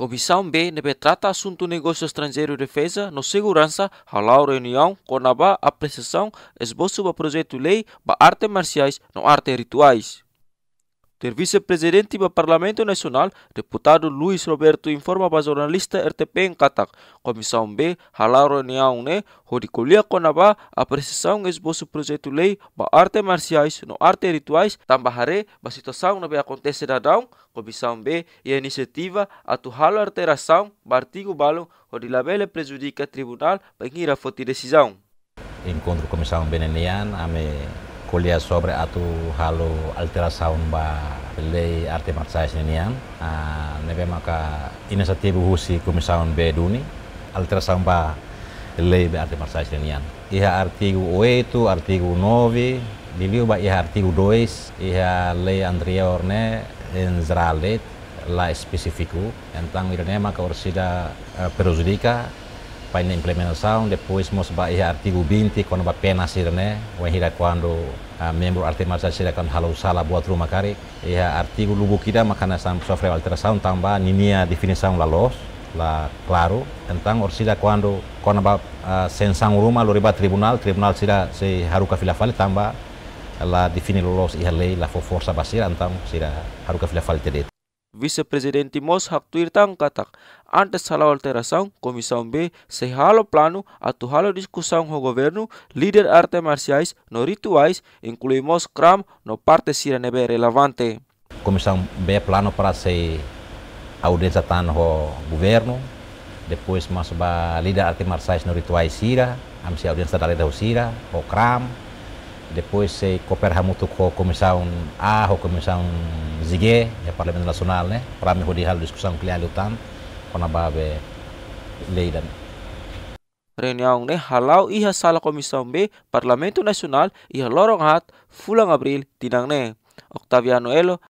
Comissão B deve tratar assunto negócio estrangeiro e defesa no segurança, halau reunião, conabá apreciação, esboço para projeto lei, para artes marciais, no arte rituais. Ter presidente do Parlamento Nacional, deputado Luiz Roberto informa para jornalista RTP em Katak, Comissão B, halaram nião ne, né? hodi colher conaba a precisão esboço projeto lei para arte marciais no arte rituais, tambahare para situação na acontece dadão, Comissão B e a iniciativa atuhalo alteração para artigo balão, hodi labele prejudica tribunal para ir a decisão. Encontro Comissão a ame kuliah sobre atau halu ultrasound ba lei arti maksa ini niam ah, nebe maka inisiatif husi kumisaun be duni ultrasound ba lei be arte matsais ni niam iha artigo arti u novi diliu ba iha u dois iha lei andrea orne en zralet la spesifiku entang irene maka orsida eh, para implementação, depois mos ba ia artigo 20 quando ba pena sirne o hira quando a membro arte marcha sira kan halu sala buat rumah kari, ia e artigo lubu kita makana sam sofre alteração tamba ninia definição la los la claro tentang orsida quando quando ba sensang rumah lo riba tribunal tribunal sira se haruka filafale tamba la defini los ia lei la forsa basira entang sira haruka filafale tedet Vice-presidenti Mos Hak Tuirtang katak, Antes da alteração, Comissão B encerrou o plano, atuou discussão o governo, líder artes marciais, no rituais, incluímos CRAM, no parte sirenebe relevante. Comissão B plano para se audiência o governo, depois mais ba líder artes marciais no rituais sira, a audiência da líder sira, o CRAM, depois se cooperar muito com a Comissão A, com a Comissão ZIGE, né? o Parlamento Nacional, né, para melhorar a discussão que é lutando. kona babe leidan reunião ne halau iha sala komisom B Parlamento Nasional iha lorong hat fulang Abril tinang ne Octaviano Elo